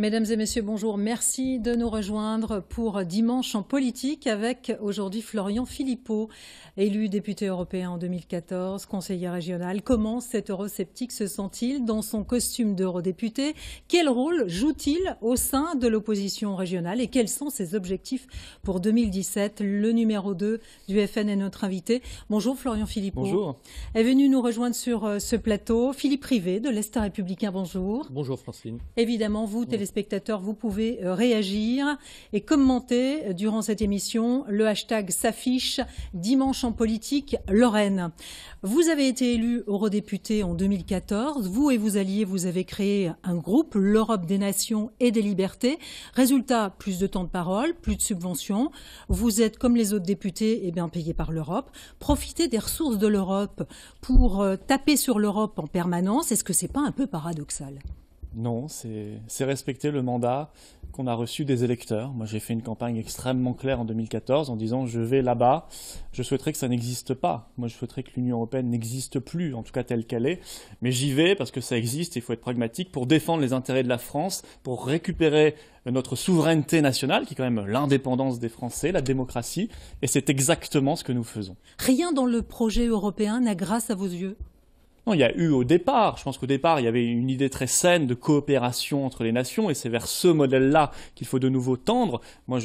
Mesdames et messieurs, bonjour. Merci de nous rejoindre pour Dimanche en politique avec aujourd'hui Florian Philippot, élu député européen en 2014, conseiller régional. Comment cet eurosceptique se sent-il dans son costume d'eurodéputé Quel rôle joue-t-il au sein de l'opposition régionale et quels sont ses objectifs pour 2017 Le numéro 2 du FN est notre invité. Bonjour Florian Philippot. Bonjour. Est venu nous rejoindre sur euh, ce plateau Philippe Privé de l'Est républicain. Bonjour. Bonjour Francine. Évidemment, vous, télé. Spectateurs, vous pouvez euh, réagir et commenter euh, durant cette émission. Le hashtag s'affiche dimanche en politique Lorraine. Vous avez été élu eurodéputé en 2014. Vous et vos alliés, vous avez créé un groupe, l'Europe des nations et des libertés. Résultat, plus de temps de parole, plus de subventions. Vous êtes, comme les autres députés, eh bien, payés par l'Europe. Profitez des ressources de l'Europe pour euh, taper sur l'Europe en permanence. Est-ce que n'est pas un peu paradoxal non, c'est respecter le mandat qu'on a reçu des électeurs. Moi, j'ai fait une campagne extrêmement claire en 2014 en disant je vais là-bas, je souhaiterais que ça n'existe pas. Moi, je souhaiterais que l'Union européenne n'existe plus, en tout cas telle qu'elle est. Mais j'y vais parce que ça existe, il faut être pragmatique, pour défendre les intérêts de la France, pour récupérer notre souveraineté nationale, qui est quand même l'indépendance des Français, la démocratie. Et c'est exactement ce que nous faisons. Rien dans le projet européen n'a grâce à vos yeux il y a eu au départ, je pense qu'au départ, il y avait une idée très saine de coopération entre les nations, et c'est vers ce modèle-là qu'il faut de nouveau tendre. Moi,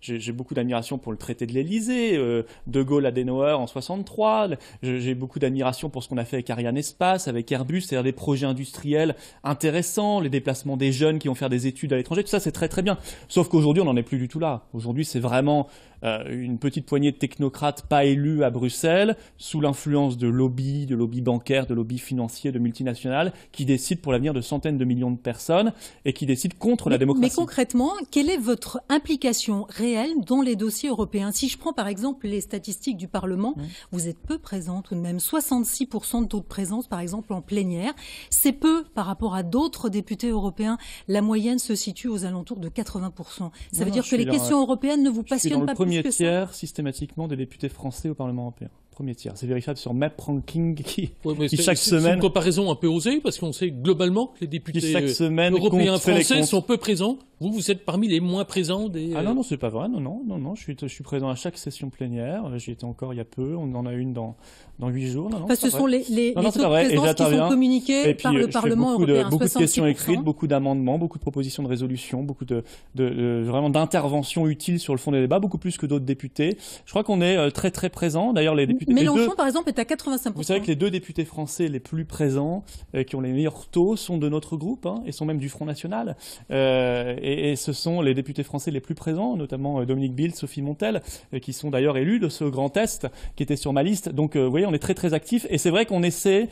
j'ai beaucoup d'admiration pour le traité de l'Elysée, euh, De gaulle à Denauer en 63, j'ai beaucoup d'admiration pour ce qu'on a fait avec Ariane Espace, avec Airbus, c'est-à-dire des projets industriels intéressants, les déplacements des jeunes qui vont faire des études à l'étranger, tout ça c'est très très bien. Sauf qu'aujourd'hui, on n'en est plus du tout là. Aujourd'hui, c'est vraiment euh, une petite poignée de technocrates pas élus à Bruxelles, sous l'influence de lobbies, de lobbies bancaires, de lobbies financiers, de multinationales, qui décident pour l'avenir de centaines de millions de personnes et qui décident contre la démocratie. Mais concrètement, quelle est votre implication réelle dans les dossiers européens Si je prends par exemple les statistiques du Parlement, mmh. vous êtes peu présente, tout de même, 66% de taux de présence par exemple en plénière. C'est peu par rapport à d'autres députés européens. La moyenne se situe aux alentours de 80%. Ça veut dire que les questions européennes ne vous passionnent pas premier tiers systématiquement des députés français au Parlement européen premier tiers. C'est vérifiable sur MapRanking qui, qui chaque semaine. C'est une comparaison un peu osée parce qu'on sait globalement que les députés semaine euh, européens français sont peu présents. Vous, vous êtes parmi les moins présents des. Ah non, euh, non, c'est pas vrai. Non, non, non, non. Je suis, je suis présent à chaque session plénière. Euh, j'y étais encore il y a peu. On en a une dans dans huit jours. Non, parce que ce sont les les, non, qui sont par le Parlement beaucoup européen. De, beaucoup de questions écrites, beaucoup d'amendements, beaucoup de propositions de résolution, beaucoup de, de, vraiment d'interventions utiles sur le fond des débats, beaucoup plus que d'autres députés. Je crois qu'on est très très présent. D'ailleurs, les mm. députés Mélenchon, par exemple, est à 85%. Vous savez que les deux députés français les plus présents, euh, qui ont les meilleurs taux, sont de notre groupe hein, et sont même du Front National. Euh, et, ce sont les députés français les plus présents, notamment euh, Dominique Bill, Sophie Montel, euh, qui sont d'ailleurs élus de ce grand test qui était sur ma liste. Donc, vous voyez, on est très, très actifs. Et c'est vrai qu'on essaie.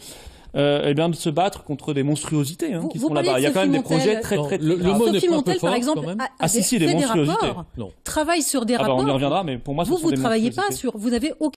Euh, eh bien, de se battre contre des monstruosités hein, qui sont là-bas. Il y a quand même des projets très, très, Sophie Montel, par exemple, a, ah, fait des, rapports, travaille sur des rapports. Ah, bah, on y reviendra, mais pour moi, vous, vous ne travaillez pas sur... Vous avez aucun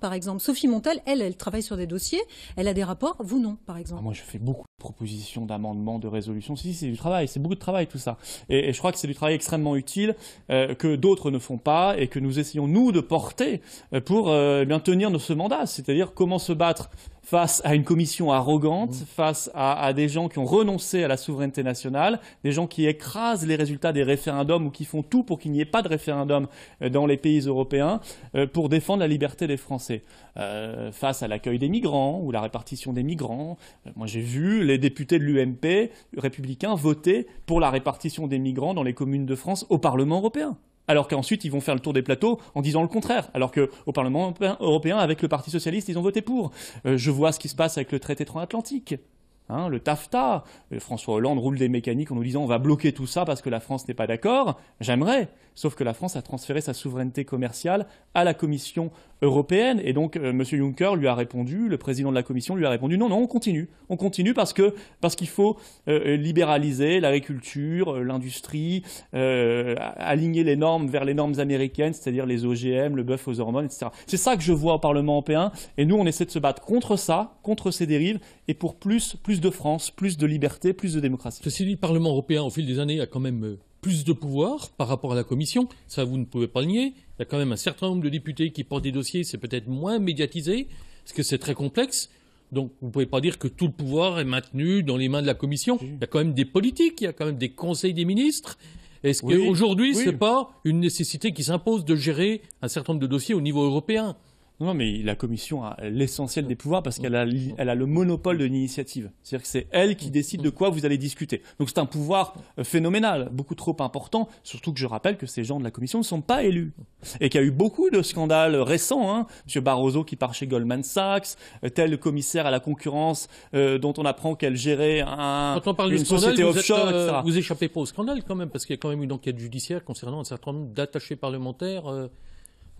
par exemple. Sophie Montal, elle, elle travaille sur des dossiers, elle a des rapports, vous non, par exemple. Ah, moi, je fais beaucoup de propositions, d'amendements, de résolutions. Si, c'est du travail, c'est beaucoup de travail tout ça. Et, je crois que c'est du travail extrêmement utile euh, que d'autres ne font pas et que nous essayons, nous, de porter euh, pour euh, eh bien tenir ce mandat, c'est-à-dire comment se battre face à une commission arrogante, mmh. face à, des gens qui ont renoncé à la souveraineté nationale, des gens qui écrasent les résultats des référendums ou qui font tout pour qu'il n'y ait pas de référendum euh, dans les pays européens euh, pour défendre la liberté des Français. Euh, face à l'accueil des migrants ou la répartition des migrants, moi j'ai vu les députés de l'UMP républicains voter pour la répartition des migrants dans les communes de France au Parlement européen alors qu'ensuite ils vont faire le tour des plateaux en disant le contraire, alors qu'au Parlement européen, avec le Parti socialiste, ils ont voté pour. Euh, je vois ce qui se passe avec le traité transatlantique. Hein, le TAFTA, euh, François Hollande roule des mécaniques en nous disant on va bloquer tout ça parce que la France n'est pas d'accord. J'aimerais, sauf que la France a transféré sa souveraineté commerciale à la Commission européenne. Et donc, euh, monsieur M. Juncker lui a répondu, le président de la Commission lui a répondu non, non, on continue. On continue parce qu'il parce qu'il faut euh, libéraliser l'agriculture, l'industrie, aligner les normes vers les normes américaines, c'est-à-dire les OGM, le bœuf aux hormones, etc. C'est ça que je vois au Parlement européen. Et nous, on essaie de se battre contre ça, contre ces dérives, et pour plus, plus de France, plus de liberté, plus de démocratie. Ceci dit, le Parlement européen, au fil des années, a quand même euh, plus de pouvoir par rapport à la Commission. Ça, vous ne pouvez pas le nier. Il y a quand même un certain nombre de députés qui portent des dossiers. C'est peut-être moins médiatisé, parce que c'est très complexe. Donc, vous ne pouvez pas dire que tout le pouvoir est maintenu dans les mains de la Commission. Il y a quand même des politiques, il y a quand même des conseils des ministres. Est-ce qu'aujourd'hui, ce n'est pas une nécessité qui s'impose de gérer un certain nombre de dossiers au niveau européen non, mais la commission a l'essentiel des pouvoirs parce qu'elle a, mm. le monopole de l'initiative. C'est-à-dire que c'est elle qui mm. décide de quoi vous allez discuter. Donc c'est un pouvoir euh, phénoménal, beaucoup trop important, surtout que je rappelle que ces gens de la commission ne sont pas élus. Et qu'il y a eu beaucoup de scandales récents. Hein. M. Barroso qui part chez Goldman Sachs, euh, tel commissaire à la concurrence euh, dont on apprend qu'elle gérait un, Quand on parle une scandale, société vous offshore, Vous échappez pas au scandale quand même, parce qu'il y a quand même eu une enquête judiciaire concernant un certain nombre d'attachés parlementaires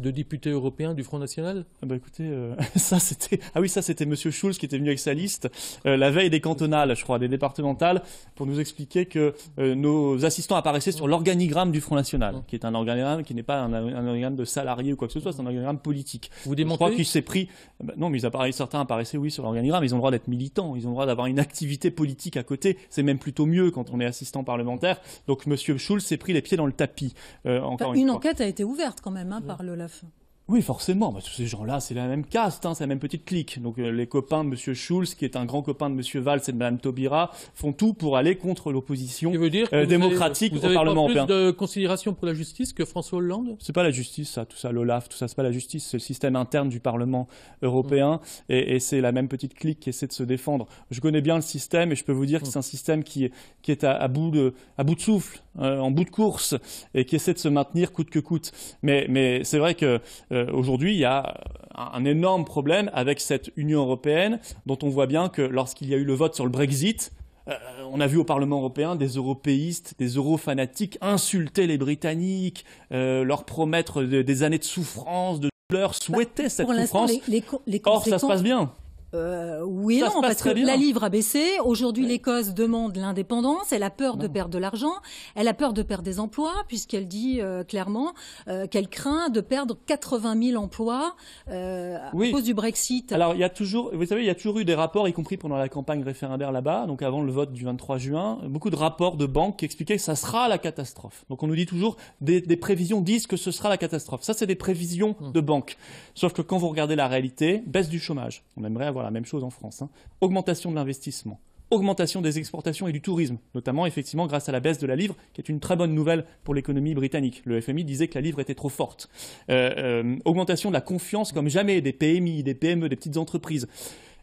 de députés européens du Front National ah bah écoutez, euh, ça c'était ah oui ça c'était Monsieur Schulz qui était venu avec sa liste euh, la veille des cantonales, je crois, des départementales, pour nous expliquer que euh, nos assistants apparaissaient sur l'organigramme du Front National, qui est un organigramme qui n'est pas un, organigramme de salariés ou quoi que ce soit, c'est un organigramme politique. Vous démontrez Je crois qu'il s'est pris. Bah, non, mais certains apparaissaient oui sur l'organigramme. Ils ont le droit d'être militants, ils ont le droit d'avoir une activité politique à côté. C'est même plutôt mieux quand on est assistant parlementaire. Donc Monsieur Schulz s'est pris les pieds dans le tapis. encore une, une enquête a été ouverte quand même hein, par le, So. Oui, forcément. Bah, tous ces gens-là, c'est la même caste, hein, c'est la même petite clique. Donc euh, les copains de M. Schulz, qui est un grand copain de M. Valls et de Mme Taubira, font tout pour aller contre l'opposition euh, démocratique avez, vous au Parlement européen. plus de considération pour la justice que François Hollande C'est pas la justice, ça, tout ça, l'OLAF, tout ça, c'est pas la justice, c'est le système interne du Parlement européen. Mmh. Et, c'est la même petite clique qui essaie de se défendre. Je connais bien le système et je peux vous dire que mmh. c'est un système qui, est à, bout de, à bout de souffle, euh, en bout de course, et qui essaie de se maintenir coûte que coûte. Mais, mais c'est vrai que euh, aujourd'hui, il y a un énorme problème avec cette Union européenne dont on voit bien que lorsqu'il y a eu le vote sur le Brexit, euh, on a vu au Parlement européen des européistes, des eurofanatiques insulter les Britanniques, euh, leur promettre des années de souffrance, de douleur, bah, souhaiter cette souffrance. Les, Or, ça se passe bien euh, oui non, parce que la livre a baissé. Aujourd'hui, l'Écosse demande l'indépendance. Elle a peur de perdre de l'argent. Elle a peur de perdre des emplois, puisqu'elle dit euh, clairement euh, qu'elle craint de perdre 80 000 emplois euh, oui. à cause du Brexit. Alors, il y a toujours, vous savez, il y a toujours eu des rapports, y compris pendant la campagne référendaire là-bas, donc avant le vote du 23 juin, beaucoup de rapports de banques qui expliquaient que ça sera la catastrophe. Donc, on nous dit toujours, des, des prévisions disent que ce sera la catastrophe. Ça, c'est des prévisions hum. de banques. Sauf que quand vous regardez la réalité, baisse du chômage. On aimerait avoir la même chose en France. Hein. Augmentation de l'investissement, augmentation des exportations et du tourisme, notamment effectivement grâce à la baisse de la livre, qui est une très bonne nouvelle pour l'économie britannique. Le FMI disait que la livre était trop forte. Euh, euh, augmentation de la confiance comme jamais des PMI, des PME, des petites entreprises.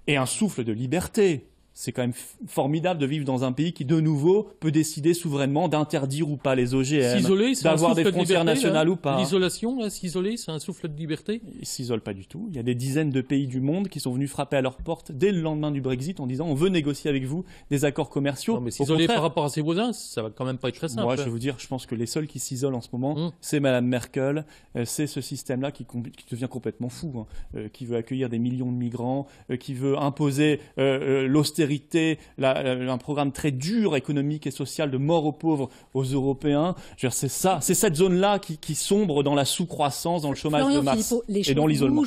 Et un souffle de liberté, c'est quand même formidable de vivre dans un pays qui, de nouveau, peut décider souverainement d'interdire ou pas les OGM, d'avoir des frontières nationales hein. ou pas. Hein. L'isolation, hein, s'isoler, c'est un souffle de liberté Ils s'isolent pas du tout. Il y a des dizaines de pays du monde qui sont venus frapper à leur porte dès le lendemain du Brexit en disant on veut négocier avec vous des accords commerciaux. Non, mais s'isoler par rapport à ses voisins, ça va quand même pas être très simple. Moi, je vais vous dire, je pense que les seuls qui s'isolent en ce moment, hum. c'est Madame Merkel, euh, c'est ce système-là qui, qui, devient complètement fou, euh, qui veut accueillir des millions de migrants, euh, qui veut imposer l'austérité un programme très dur économique et social de mort aux pauvres aux Européens. C'est ça, c'est cette zone-là qui, sombre dans la sous-croissance, dans le chômage de masse et dans l'isolement.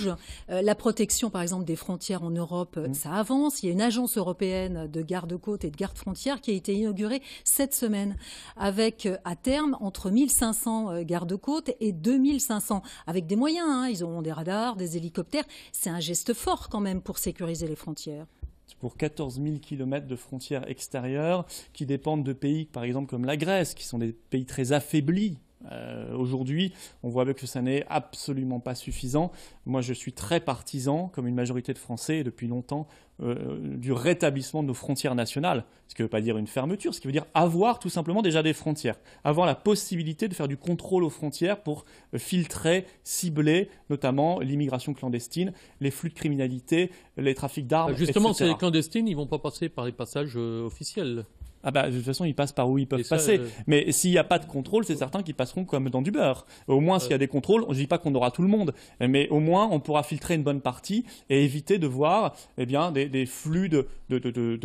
Euh, la protection, par exemple, des frontières en Europe, euh, mmh. ça avance. Il y a une agence européenne de garde-côte et de garde-frontière qui a été inaugurée cette semaine, avec euh, à terme entre 1500 garde-côtes et 2500, avec des moyens. Hein. Ils ont des radars, des hélicoptères. C'est un geste fort quand même pour sécuriser les frontières pour 14 000 km de frontières extérieures qui dépendent de pays, par exemple, comme la Grèce, qui sont des pays très affaiblis euh, aujourd'hui, on voit bien que ça n'est absolument pas suffisant. Moi, je suis très partisan, comme une majorité de Français, depuis longtemps, euh, du rétablissement de nos frontières nationales. Ce qui ne veut pas dire une fermeture, ce qui veut dire avoir tout simplement déjà des frontières. Avoir la possibilité de faire du contrôle aux frontières pour euh, filtrer, cibler notamment l'immigration clandestine, les flux de criminalité, les trafics d'armes. Justement, ces clandestines, ils ne vont pas passer par les passages officiels. Ah bah, de toute façon, ils passent par où ils peuvent passer. Euh, mais s'il n'y a pas de contrôle, c'est certain qu'ils passeront comme dans du beurre. Au moins, s'il y a des contrôles, je ne dis pas qu'on aura tout le monde, mais au moins, on pourra filtrer une bonne partie et éviter de voir eh bien, des, flux de,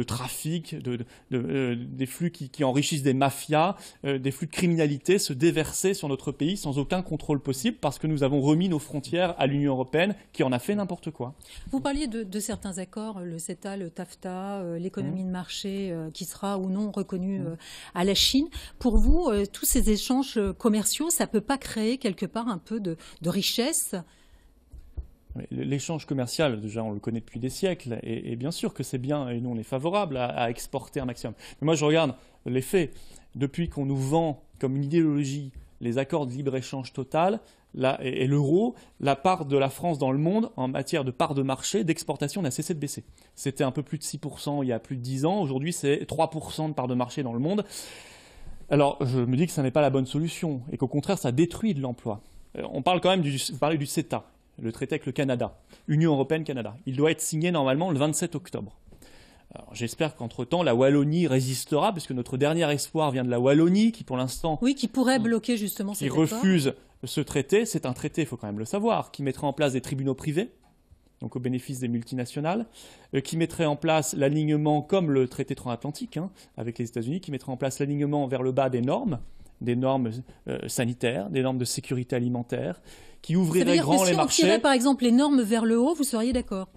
trafic, euh, des flux qui, enrichissent des mafias, euh, des flux de criminalité se déverser sur notre pays sans aucun contrôle possible parce que nous avons remis nos frontières à l'Union européenne qui en a fait n'importe quoi. Vous parliez de, certains accords, le CETA, le TAFTA, l'économie mmh. de marché qui sera ou non reconnus mm. euh, à la Chine. Pour vous, euh, tous ces échanges euh, commerciaux, ça ne peut pas créer quelque part un peu de, richesse L'échange commercial, déjà, on le connaît depuis des siècles, et, bien sûr que c'est bien, et nous, on est favorable à, à, exporter un maximum. Mais moi, je regarde les faits. Depuis qu'on nous vend comme une idéologie les accords de libre-échange total, et, l'euro, la part de la France dans le monde en matière de part de marché d'exportation n'a cessé de baisser. C'était un peu plus de 6% il y a plus de 10 ans, aujourd'hui c'est 3% de part de marché dans le monde. Alors je me dis que ça n'est pas la bonne solution et qu'au contraire ça détruit de l'emploi. Euh, on parle quand même du, parler du CETA, le traité avec le Canada, Union européenne-Canada. Il doit être signé normalement le 27 octobre. j'espère qu'entre-temps, la Wallonie résistera, puisque notre dernier espoir vient de la Wallonie, qui pour l'instant... Oui, qui pourrait bloquer justement cette Qui refuse ce traité, c'est un traité, il faut quand même le savoir, qui mettrait en place des tribunaux privés, donc au bénéfice des multinationales, euh, qui mettrait en place l'alignement, comme le traité transatlantique hein, avec les États-Unis, qui mettrait en place l'alignement vers le bas des normes, des normes euh, sanitaires, des normes de sécurité alimentaire, qui ouvrirait grand les marchés. Si on tirait par exemple les normes vers le haut, vous seriez d'accord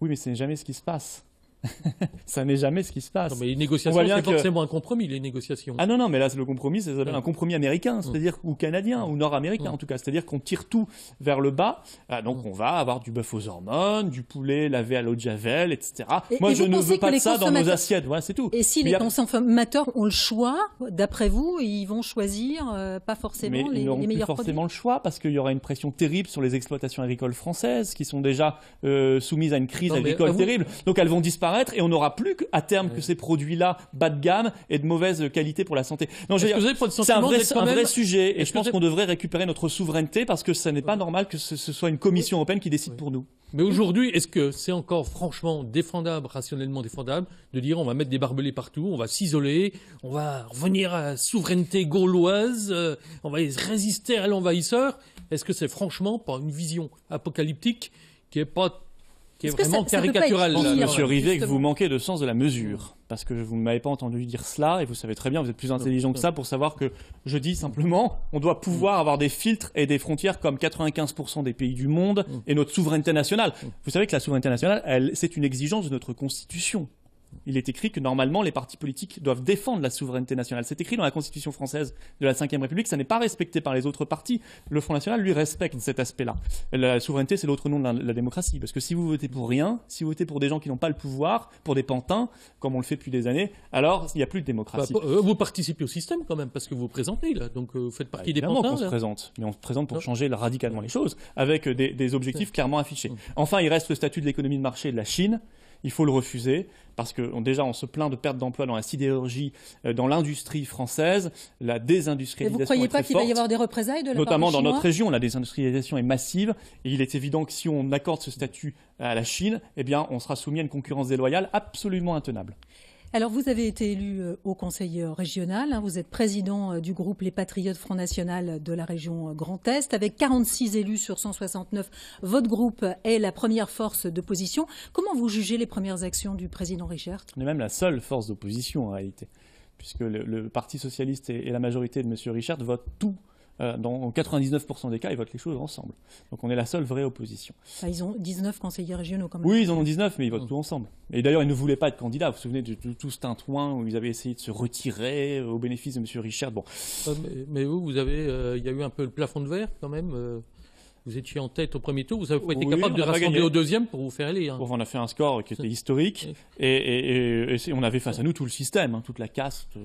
Oui, mais ce n'est jamais ce qui se passe. ça n'est jamais ce qui se passe. Non, mais les négociations, c'est forcément un compromis, les négociations. Ah non, non, mais là, le compromis, c'est un compromis américain, c'est-à-dire, ou canadien, ou nord-américain, en tout cas. C'est-à-dire qu'on tire tout vers le bas. Ah, donc, on va avoir du bœuf aux hormones, du poulet lavé à l'eau de javel, etc. Moi, je ne veux pas de ça dans nos assiettes. c'est tout. Et si les consommateurs ont le choix, d'après vous, ils vont choisir euh, pas forcément mais les, ils les meilleurs plus forcément le choix parce qu'il y aura une pression terrible sur les exploitations agricoles françaises qui sont déjà euh, soumises à une crise agricole terrible. Donc, elles vont disparaître et on n'aura plus à terme que ces produits-là bas de gamme et de mauvaise qualité pour la santé. Non, c'est un vrai, sujet et je pense qu'on devrait récupérer notre souveraineté parce que ce n'est pas normal que ce, soit une Commission européenne qui décide pour nous. Mais aujourd'hui, est-ce que c'est encore franchement défendable, rationnellement défendable, de dire on va mettre des barbelés partout, on va s'isoler, on va revenir à la souveraineté gauloise, euh, on va résister à l'envahisseur Est-ce que c'est franchement pas une vision apocalyptique qui n'est pas c'est vraiment caricatural. Monsieur Rivet, que vous manquez de sens de la mesure. Parce que vous ne m'avez pas entendu dire cela, et vous savez très bien, vous êtes plus intelligent que ça pour savoir que je dis simplement, on doit pouvoir avoir des filtres et des frontières comme 95% des pays du monde mm. et notre souveraineté nationale. Mm. Vous savez que la souveraineté nationale, c'est une exigence de notre constitution il est écrit que normalement les partis politiques doivent défendre la souveraineté nationale. C'est écrit dans la Constitution française de la Ve République, ça n'est pas respecté par les autres partis. Le Front National, lui, respecte cet aspect-là. La souveraineté, c'est l'autre nom de la, démocratie, parce que si vous votez pour rien, si vous votez pour des gens qui n'ont pas le pouvoir, pour des pantins, comme on le fait depuis des années, alors il n'y a plus de démocratie. Bah, euh, vous participez au système quand même, parce que vous vous présentez, là, donc euh, vous faites bah, partie des pantins. on se présente, mais on se présente pour changer radicalement les choses, avec des objectifs clairement affichés. Enfin, il reste le statut de l'économie de marché de la Chine, il faut le refuser parce que déjà on se plaint de perte d'emplois dans la sidérurgie, euh, dans l'industrie française, la désindustrialisation. Et vous croyez pas qu'il va y avoir des représailles de la Notamment dans notre région, la désindustrialisation est massive et il est évident que si on accorde ce statut à la Chine, eh bien on sera soumis à une concurrence déloyale absolument intenable. Alors vous avez été élu euh, au conseil euh, régional, hein. vous êtes président euh, du groupe Les Patriotes Front National de la région Grand Est, avec 46 élus sur 169. Votre groupe est la première force d'opposition. Comment vous jugez les premières actions du président Richard On est même la seule force d'opposition en réalité, puisque le, Parti socialiste et, et, la majorité de M. Richard votent tout euh, dans 99% des cas, ils votent les choses ensemble. Donc on est la seule vraie opposition. Bah, ils ont 19 conseillers régionaux quand même. Oui, ils en ont 19, mais ils votent tous oh. tout ensemble. Et d'ailleurs, ils ne voulaient pas être candidats. Vous vous souvenez de, tout ce tintouin où ils avaient essayé de se retirer euh, au bénéfice de M. Richard. Bon. Euh, mais, vous, vous avez, il y a eu un peu le plafond de verre quand même Vous étiez en tête au premier tour, vous avez été capable de rassembler au deuxième pour vous faire aller. on a fait un score qui était historique et, on avait face à nous tout le système, hein, toute la caste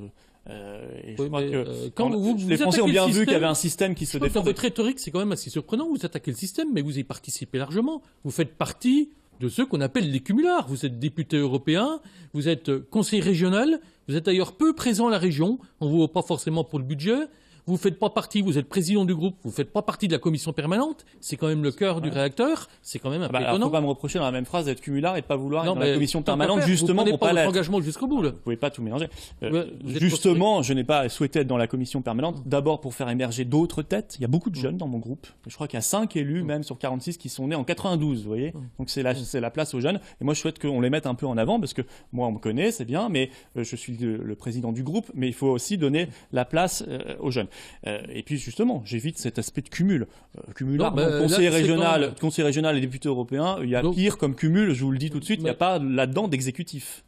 les Français ont bien vu qu'il y avait un système qui se défendait. Dans votre rhétorique, c'est quand même assez surprenant. Vous attaquez le système, mais vous y participez largement. Vous faites partie de ceux qu'on appelle les cumulards. Vous êtes député européen, vous êtes conseiller régional, vous êtes d'ailleurs peu présent à la région. On ne vous voit pas forcément pour le budget vous ne faites pas partie, vous êtes président du groupe, vous ne faites pas partie de la commission permanente, c'est quand même le cœur du réacteur, c'est quand même un peu ah bah, étonnant. Alors, faut pas me reprocher dans la même phrase d'être cumulard et de pas vouloir être dans la commission permanente, justement vous pour pas, l'engagement jusqu'au bout. Vous Vous pouvez pas tout mélanger. Euh, justement, je n'ai pas souhaité être dans la commission permanente, mm. d'abord pour faire émerger d'autres têtes. Il y a beaucoup de mm. jeunes dans mon groupe. Je crois qu'il y a 5 élus, mm. même sur 46, qui sont nés en 92, vous voyez. Donc c'est la, la place aux jeunes. Et moi, je souhaite qu'on les mette un peu en avant, parce que moi, on me connaît, c'est bien, mais euh, je suis le, président du groupe, mais il faut aussi donner la place euh, aux jeunes. Euh, et puis justement, j'évite cet aspect de cumul. Euh, hein. bah, Conseil régional, régional et député européen, il y a pire comme cumul, je vous le dis tout de suite, il n'y a pas là-dedans d'exécutif.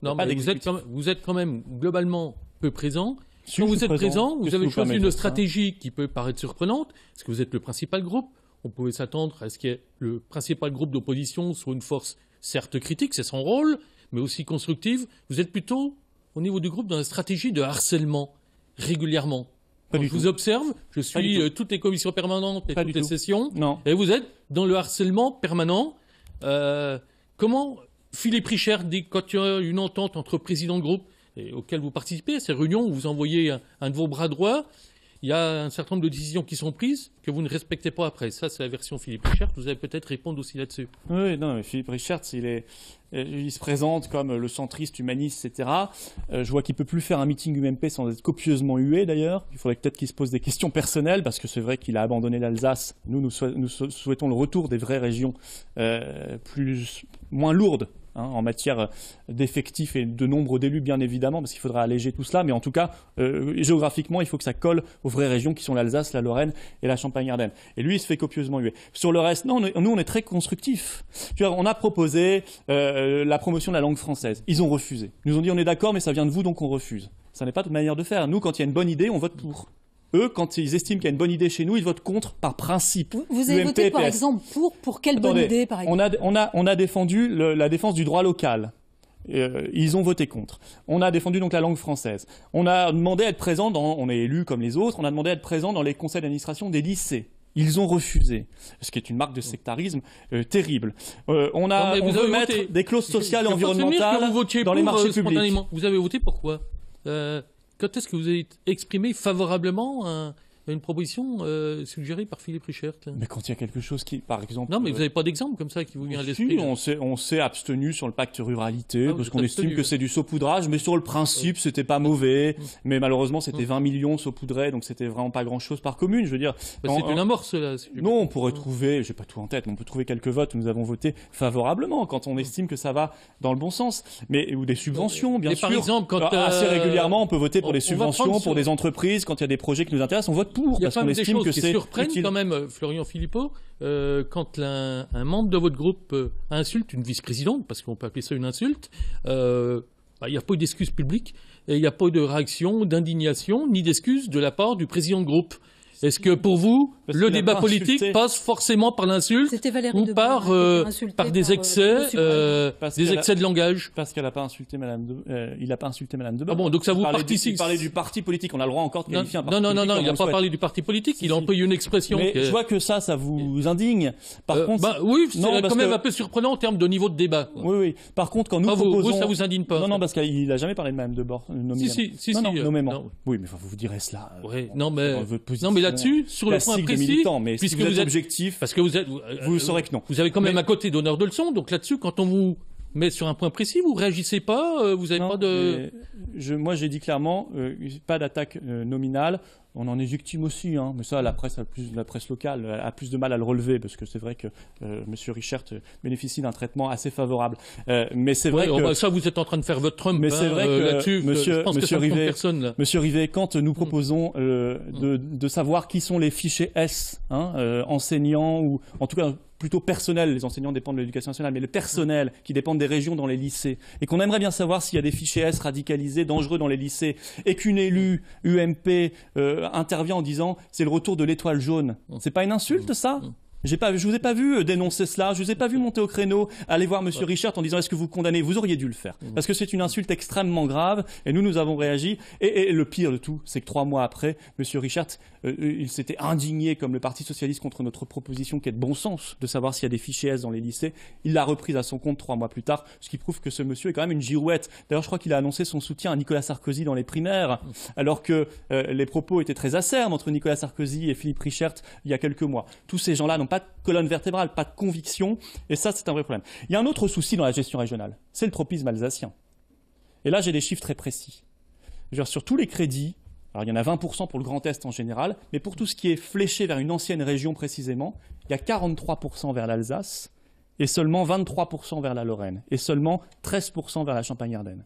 vous êtes, quand même globalement peu présent. Si quand vous êtes présent, vous avez choisi une stratégie qui peut paraître surprenante, parce que vous êtes le principal groupe. On pouvait s'attendre à ce que le principal groupe d'opposition soit une force certes critique, c'est son rôle, mais aussi constructive. Vous êtes plutôt, au niveau du groupe, dans la stratégie de harcèlement régulièrement je vous observe, je suis euh, toutes les commissions permanentes et toutes les sessions. Et vous êtes dans le harcèlement permanent. Euh, comment Philippe Richard dit quand il y a une entente entre présidents de groupe et auquel vous participez, ces réunions où vous envoyez un, un de vos bras droits, il y a un certain nombre de décisions qui sont prises que vous ne respectez pas après. Ça, c'est la version Philippe Richard. Vous allez peut-être répondre aussi là-dessus. Oui, non, mais Philippe Richard, il, est, euh, il se présente comme le centriste, humaniste, etc. Euh, je vois qu'il ne peut plus faire un meeting UMP sans être copieusement hué, d'ailleurs. Il faudrait peut-être qu'il se pose des questions personnelles, parce que c'est vrai qu'il a abandonné l'Alsace. Nous, nous, souhaitons le retour des vraies régions euh, plus, moins lourdes Hein, en matière d'effectifs et de nombre d'élus, bien évidemment, parce qu'il faudra alléger tout cela. Mais en tout cas, euh, géographiquement, il faut que ça colle aux vraies régions qui sont l'Alsace, la Lorraine et la Champagne-Ardenne. Et lui, il se fait copieusement huer. Sur le reste, non, nous, on est très constructifs. on a proposé euh, la promotion de la langue française. Ils ont refusé. Ils nous ont dit on est d'accord, mais ça vient de vous, donc on refuse. Ça n'est pas de manière de faire. Nous, quand il y a une bonne idée, on vote pour eux, quand ils estiment qu'il y a une bonne idée chez nous, ils votent contre par principe. Vous, avez voté, par exemple, pour, pour quelle bonne idée, par exemple on a, on a, on a défendu la défense du droit local. Euh, ils ont voté contre. On a défendu donc la langue française. On a demandé à être présent dans, on est élu comme les autres, on a demandé à être présent dans les conseils d'administration des lycées. Ils ont refusé, ce qui est une marque de sectarisme euh, terrible. Euh, on a on veut mettre des clauses sociales et environnementales dans les marchés publics. Vous avez voté pourquoi quand est-ce que vous avez exprimé favorablement un, une proposition euh, suggérée par Philippe Richert hein Mais quand il y a quelque chose qui, par exemple... Non, mais euh, vous n'avez pas d'exemple comme ça qui vous vient à l'esprit on s'est, abstenu sur le pacte ruralité ah parce qu'on estime que c'est du saupoudrage, mais sur le principe, c'était pas mauvais. Mais malheureusement, c'était 20 millions saupoudrés, donc c'était vraiment pas grand-chose par commune, je veux dire. Bah, c'est une amorce, là. non, on pourrait trouver, j'ai pas tout en tête, mais on peut trouver quelques votes où nous avons voté favorablement quand on estime que ça va dans le bon sens. Mais, ou des subventions, bien mais sûr. par exemple, quand... Ah, assez euh, régulièrement, on peut voter pour des subventions, pour des entreprises, quand il y a des projets qui nous intéressent, on vote pour y a quand même des choses qui surprennent quand même, Florian Philippot, euh, quand un, membre de votre groupe euh, insulte une vice-présidente, parce qu'on peut appeler ça une insulte, euh, bah, il n'y a pas eu d'excuses publiques, et il n'y a pas eu de réaction, d'indignation, ni d'excuses de la part du président de groupe. Est-ce que pour vous, le débat politique passe forcément par l'insulte ou hein, euh, par, des euh, excès, des euh, excès de langage. Parce qu'elle n'a pas insulté Madame. De, il n'a pas insulté Madame de. Ah bon, donc ça vous participe. Il parlait du parti politique. On a le droit encore de qualifier non, un non, non, non, il n'a pas parlé du parti politique. Il a employé une expression. Mais je vois que ça, ça vous indigne. Par contre, bah, oui, c'est quand même un peu surprenant en termes de niveau de débat. Oui, oui. Par contre, quand nous ah, ça vous indigne pas. Non, non, parce qu'il n'a jamais parlé de Madame de Bord. Si, si, si, Oui, mais vous direz cela. Non, mais mais là-dessus, sur le point mais puisque si vous, êtes, objectif, parce que vous vous, euh, saurez que non. Vous avez quand même à côté d'honneur de leçon, donc là-dessus, quand on vous met sur un point précis, vous réagissez pas, euh, vous avez pas de. Je, moi, j'ai dit clairement, euh, pas d'attaque nominale on en est victime aussi, hein. mais ça, la presse, la presse locale a plus de mal à le relever, parce que c'est vrai que euh, M. Richert bénéficie d'un traitement assez favorable. Euh, mais c'est vrai que... Oh, bah, ça, vous êtes en train de faire votre Trump mais c'est hein, vrai euh, que là-dessus. Monsieur, je pense que Rivet, quand nous mm. proposons mm. de, savoir qui sont les fichiers S, hein, enseignants, ou en tout cas plutôt personnel, les enseignants dépendent de l'éducation nationale, mais le personnel mm. qui dépend des régions dans les lycées, et qu'on aimerait bien savoir s'il y a des fichiers S radicalisés, dangereux dans les lycées, et qu'une élue UMP euh, intervient en disant c'est le retour de l'étoile jaune. Mm. C'est pas une insulte mm. ça mm. J'ai pas, je vous ai pas vu euh, dénoncer cela, je vous ai pas vu monter au créneau, aller voir Monsieur Richard en disant est-ce que vous condamnez Vous auriez dû le faire mmh. parce que c'est une insulte extrêmement grave et nous nous avons réagi. Et, et le pire de tout, c'est que trois mois après, Monsieur Richard, euh, euh, il s'était indigné comme le Parti socialiste contre notre proposition qui est de bon sens de savoir s'il y a des fichiers S dans les lycées. Il l'a reprise à son compte trois mois plus tard, ce qui prouve que ce monsieur est quand même une girouette. D'ailleurs, je crois qu'il a annoncé son soutien à Nicolas Sarkozy dans les primaires, mmh. alors que les propos étaient très acerbes entre Nicolas Sarkozy et Philippe Richard il y a quelques mois. Tous ces gens-là n'ont pas de colonne vertébrale, pas de conviction, et ça c'est un vrai problème. Il y a un autre souci dans la gestion régionale, c'est le tropisme alsacien. Et là j'ai des chiffres très précis. sur tous les crédits, alors il y en a 20% pour le Grand Est en général, mais pour tout ce qui est fléché vers une ancienne région précisément, il y a 43% vers l'Alsace, et seulement 23% vers la Lorraine, et seulement 13% vers la Champagne-Ardenne.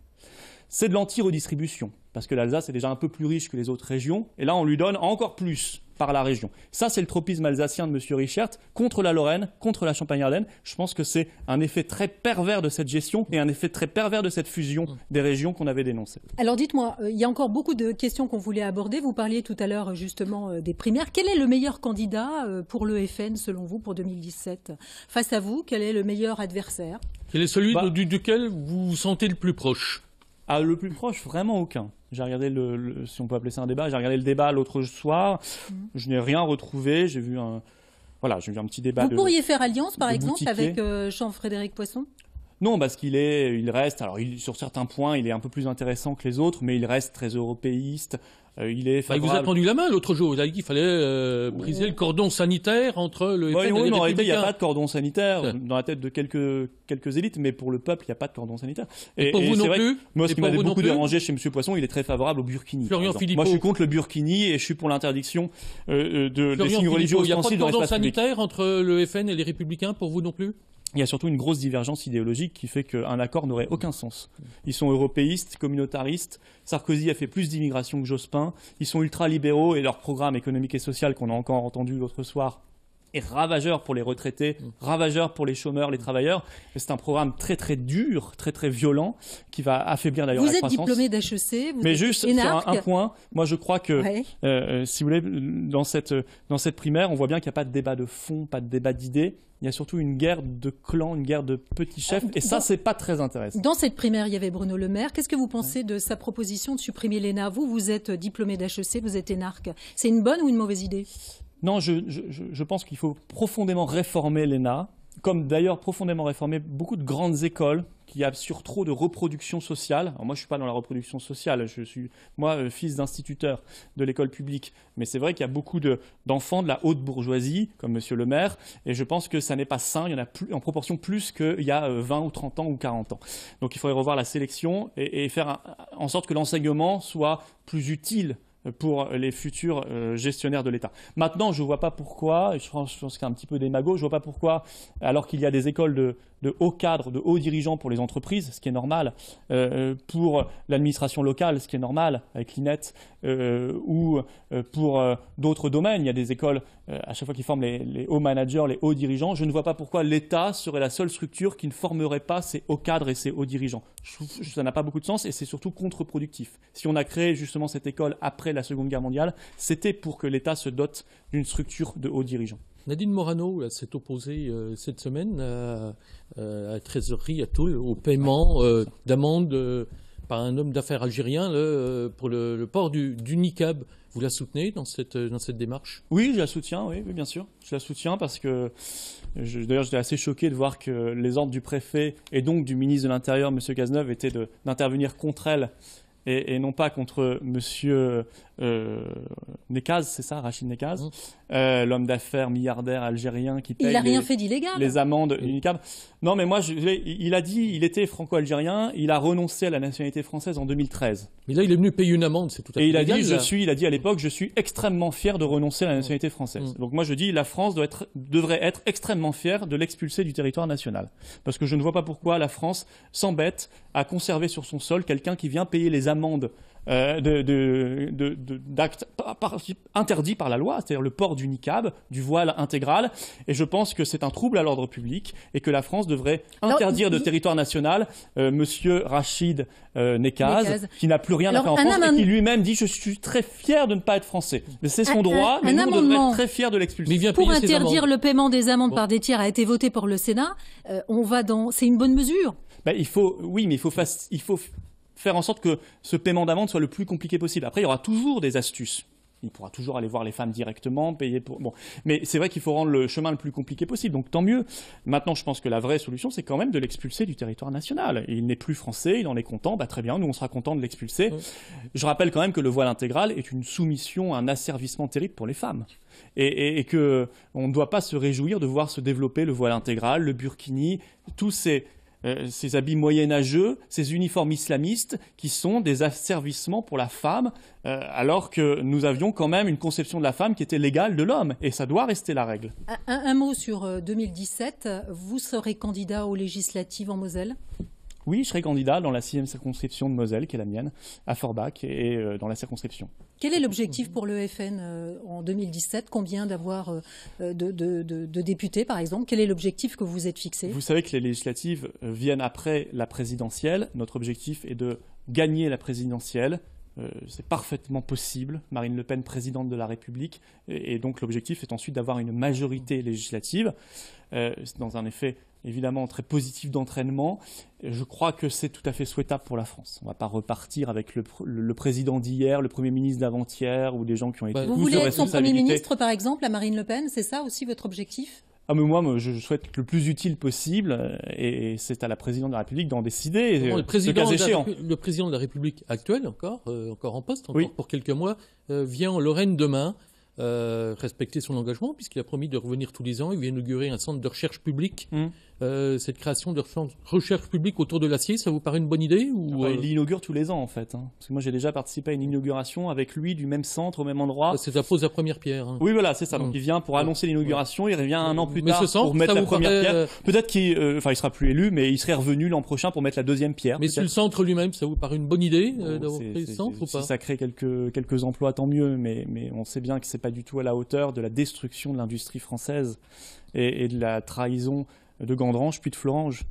C'est de l'anti-redistribution, parce que l'Alsace est déjà un peu plus riche que les autres régions, et là on lui donne encore plus par la région. Ça, c'est le tropisme alsacien de M. Richert contre la Lorraine, contre la Champagne-Ardenne. Je pense que c'est un effet très pervers de cette gestion et un effet très pervers de cette fusion mm. des régions qu'on avait dénoncées. Alors dites-moi, euh, il y a encore beaucoup de questions qu'on voulait aborder. Vous parliez tout à l'heure euh, justement euh, des primaires. Quel est le meilleur candidat pour le FN selon vous pour 2017 Face à vous, quel est le meilleur adversaire Quel est celui bah duquel vous vous sentez le plus proche ah, Le plus proche, vraiment aucun. J'ai regardé le, si on peut appeler un débat, j'ai regardé le débat l'autre soir. Mhm. Je n'ai rien retrouvé. J'ai vu un, voilà, j'ai vu un petit débat. Vous pourriez faire alliance, par exemple, avec euh, Jean-Frédéric Poisson non, parce qu'il est, il reste, alors il, sur certains points, il est un peu plus intéressant que les autres, mais il reste très européiste. Euh, il est bah, il vous a tendu la main l'autre jour. vous avez dit qu'il fallait euh, oh. briser le cordon sanitaire entre le. FN et les mais en réalité, il n'y a pas de cordon sanitaire dans la tête de quelques quelques élites, mais pour le peuple, il n'y a pas de cordon sanitaire. Et, pour vous non plus. Moi, ce qui m'avait beaucoup dérangé chez M. Poisson, il est très favorable au burkini. Florian Philippot. Moi, je suis contre le burkini et je suis pour l'interdiction euh, de des signes Philippot. religieux Il n'y a pas de cordon sanitaire entre le FN et les Républicains pour vous non plus il y a surtout une grosse divergence idéologique qui fait qu'un accord n'aurait aucun sens. Ils sont européistes, communautaristes. Sarkozy a fait plus d'immigration que Jospin. Ils sont ultralibéraux et leur programme économique et social qu'on a encore entendu l'autre soir est ravageur pour les retraités, mm. ravageur pour les chômeurs, les mm. travailleurs. C'est un programme très très dur, très très violent, qui va affaiblir d'ailleurs la croissance. Vous êtes diplômé d'HEC, vous Mais juste sur un, point, moi je crois que, euh, euh, si vous voulez, dans cette, dans cette primaire, on voit bien qu'il n'y a pas de débat de fond, pas de débat d'idées il y a surtout une guerre de clans, une guerre de petits ah, chefs, et ça, c'est pas très intéressant. Dans cette primaire, il y avait Bruno Le Maire. Qu'est-ce que vous pensez de sa proposition de supprimer l'ENA Vous, vous êtes diplômé d'HEC, vous êtes énarque. C'est une bonne ou une mauvaise idée non, je, pense qu'il faut profondément réformer l'ENA, comme d'ailleurs profondément réformer beaucoup de grandes écoles qui assurent trop de reproduction sociale. Alors moi, je ne suis pas dans la reproduction sociale, je suis, moi, euh, fils d'instituteur de l'école publique. Mais c'est vrai qu'il y a beaucoup d'enfants de, la haute bourgeoisie, comme Monsieur le maire, et je pense que ça n'est pas sain, il y en a plus, en proportion plus qu'il y a 20 euh, ou 30 ans ou 40 ans. Donc il faudrait revoir la sélection et, faire en sorte que l'enseignement soit plus utile pour les futurs euh, gestionnaires de l'État. Maintenant, je ne vois pas pourquoi, je pense, je pense qu'un un petit peu démago, je ne vois pas pourquoi, alors qu'il y a des écoles de, de hauts cadres, de hauts dirigeants pour les entreprises, ce qui est normal, euh, euh, pour l'administration locale, ce qui est normal avec l'INET, euh, ou pour d'autres domaines. Il y a des écoles à chaque fois qui forment les, hauts managers, les hauts dirigeants. Je ne vois pas pourquoi l'État serait la seule structure qui ne formerait pas ces hauts cadres et ces hauts dirigeants. ça n'a pas beaucoup de sens et c'est surtout contre-productif. Si on a créé justement cette école après la Seconde Guerre mondiale, c'était pour que l'État se dote d'une structure de hauts dirigeants. Nadine Morano s'est opposée euh, cette semaine euh, à, la trésorerie à Toul au paiement euh, d'amende par un homme d'affaires algérien pour le, port du, NICAB. Vous la soutenez dans cette, dans cette démarche Oui, je la soutiens, oui, bien sûr. Je la soutiens parce que, d'ailleurs, j'étais assez choqué de voir que les ordres du préfet et donc du ministre de l'Intérieur, M. Cazeneuve, étaient d'intervenir contre elle et, et, non pas contre M. Euh, Nekaz, c'est ça, Rachid Nekaz, euh, l'homme d'affaires milliardaire algérien qui paye il rien fait d'illégal. amendes Non, mais moi, il a dit, il était franco-algérien, il a renoncé à la nationalité française en 2013. Mais là, il est venu payer une amende, c'est tout à fait. Et il a dit, je suis, à l'époque, je suis extrêmement fier de renoncer à la nationalité française. Mm. Donc moi, je dis, la France devrait être extrêmement fière de l'expulser du territoire national, parce que je ne vois pas pourquoi la France s'embête à conserver sur son sol quelqu'un qui vient payer les amendes euh, d'actes interdits par la loi, c'est-à-dire le port du niqab, du voile intégral. Et je pense que c'est un trouble à l'ordre public et que la France devrait interdire de territoire national euh, Monsieur Rachid euh, Nekaz, qui n'a plus rien à faire en France et qui lui-même dit je suis très fier de ne pas être français. mais C'est son droit, mais nous, être très fiers de l'expulsion. Pour interdire le paiement des amendes par des tiers a été voté par le Sénat. Euh, on va dans, c'est une bonne mesure. Ben, il faut, oui, mais il faut, il faut faire en sorte que ce paiement d'amende soit le plus compliqué possible. Après, il y aura toujours des astuces. Il pourra toujours aller voir les femmes directement, payer pour. Bon. Mais c'est vrai qu'il faut rendre le chemin le plus compliqué possible, donc tant mieux. Maintenant, je pense que la vraie solution, c'est quand même de l'expulser du territoire national. Il n'est plus français, il en est content, bah, très bien, nous on sera content de l'expulser. Je rappelle quand même que le voile intégral est une soumission, un asservissement terrible pour les femmes. Et, et, que on ne doit pas se réjouir de voir se développer le voile intégral, le burkini, tous ces, euh, ces habits moyenâgeux, ces uniformes islamistes qui sont des asservissements pour la femme, euh, alors que nous avions quand même une conception de la femme qui était l'égale de l'homme, et ça doit rester la règle. un mot sur 2017, euh, vous serez candidat aux législatives en Moselle oui, je serai candidat dans la sixième circonscription de Moselle, qui est la mienne, à Forbach et euh, dans la circonscription. Quel est l'objectif pour le FN euh, en 2017 Combien d'avoir euh, de, députés, par exemple Quel est l'objectif que vous êtes fixé Vous savez que les législatives viennent après la présidentielle. Notre objectif est de gagner la présidentielle, c'est parfaitement possible. Marine Le Pen, présidente de la République, et, donc l'objectif est ensuite d'avoir une majorité législative, dans un effet évidemment très positif d'entraînement. Je crois que c'est tout à fait souhaitable pour la France. On ne va pas repartir avec le, président d'hier, le Premier ministre d'avant-hier ou des gens qui ont été... Bah, vous voulez être son Premier ministre, par exemple, à Marine Le Pen C'est ça aussi votre objectif ah, moi, je souhaite le plus utile possible euh, et c'est à la présidente de la République d'en décider, euh, le, président le président de la République actuel, encore, euh, encore en poste, encore pour quelques mois, vient en Lorraine demain. Euh, respecter son engagement, puisqu'il a promis de revenir tous les ans. Il vient inaugurer un centre de recherche publique. Mm. Euh, cette création de recherche publique autour de l'acier, ça vous paraît une bonne idée ou, Il euh, inaugure tous les ans, en fait. Hein. moi, j'ai déjà participé à une inauguration avec lui du même centre, au même endroit. Ah, c'est la pose la première pierre. Hein. Oui, voilà, c'est ça. Donc, mm. il vient pour mm. annoncer l'inauguration, il revient un an plus tard pour mettre la première pierre. Peut-être qu'il enfin, il sera plus élu, mais il serait revenu l'an prochain pour mettre la deuxième pierre. Mais sur le centre lui-même, ça vous paraît une bonne idée d'avoir créé centre Si ça crée quelques, quelques emplois, tant mieux, mais, mais on sait bien que c'est pas du tout à la hauteur de la destruction de l'industrie française et, de la trahison de Gandrange puis de Florange.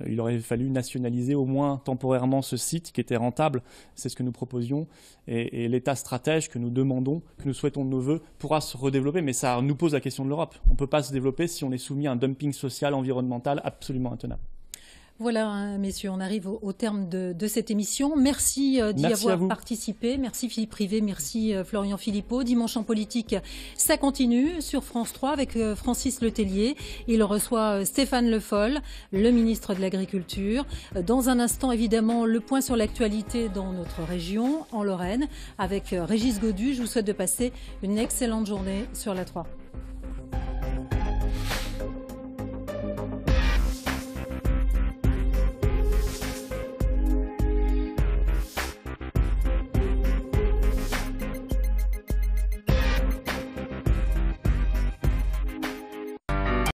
Euh, il aurait fallu nationaliser au moins temporairement ce site qui était rentable, c'est ce que nous proposions, et, et l'État stratège que nous demandons, que nous souhaitons de nos voeux, pourra se redévelopper, mais ça nous pose la question de l'Europe. On ne peut pas se développer si on est soumis à un dumping social, environnemental absolument intenable. Voilà, hein, messieurs, on arrive au, terme de, cette émission. Merci euh, d'y avoir participé. Merci Philippe Privé, merci euh, Florian Philippot. Dimanche en politique, ça continue sur France 3 avec euh, Francis Letellier. Il reçoit Stéphane Le Foll, le ministre de l'Agriculture. Dans un instant, évidemment, le point sur l'actualité dans notre région, en Lorraine, avec Régis Godu. Je vous souhaite de passer une excellente journée sur la 3.